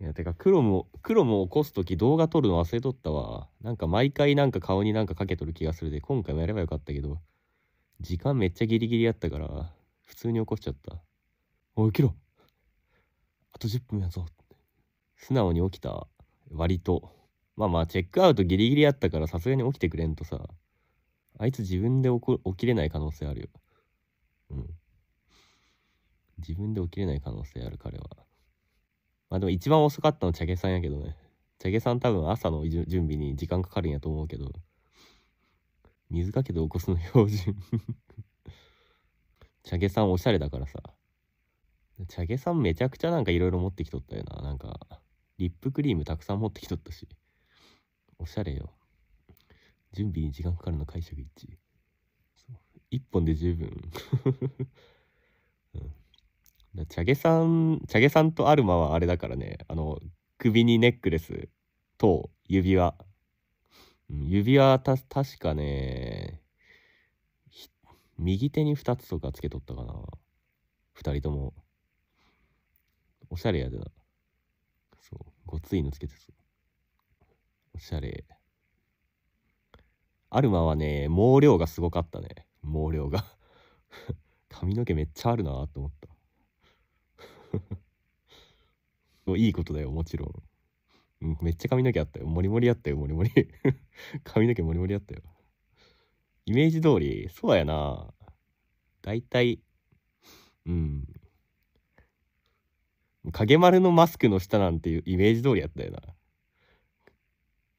いや、てか、黒も、黒も起こすとき動画撮るの忘れとったわ。なんか毎回なんか顔になんかかけとる気がするで、今回もやればよかったけど、時間めっちゃギリギリやったから、普通に起こしちゃった。おい、起きろあと10分やぞ。素直に起きた。割と。まあまあ、チェックアウトギリギリやったからさすがに起きてくれんとさ、あいつ自分で起こ起きれない可能性あるよ。うん。自分で起きれない可能性ある、彼は。まあでも一番遅かったのチャゲさんやけどね。チャゲさん多分朝の準備に時間かかるんやと思うけど。水かけて起こすの標準 チャゲさんおしゃれだからさ。チャゲさんめちゃくちゃなんかいろいろ持ってきとったよな。なんか、リップクリームたくさん持ってきとったし。おしゃれよ。準備に時間かかるの解釈一致。1本で十分チャゲさん、チャゲさんとアルマはあれだからね、あの、首にネックレスと指輪。指輪た、確かね、右手に2つとかつけとったかな。2人とも。おしゃれやでな。そう、ごついのつけてそう。おしゃれ。アルマはね、毛量がすごかったね。毛量が 髪の毛めっちゃあるなと思った。いいことだよ、もちろん。うん、めっちゃ髪の毛あったよ。モリモリあったよ、モリモリ。髪の毛モリモリあったよ。イメージ通り、そうやな。だいたい、うん。影丸のマスクの下なんていうイメージ通りやったよな。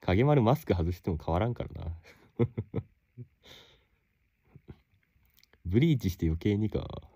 影丸マスク外しても変わらんからな。ブリーチして余計にか。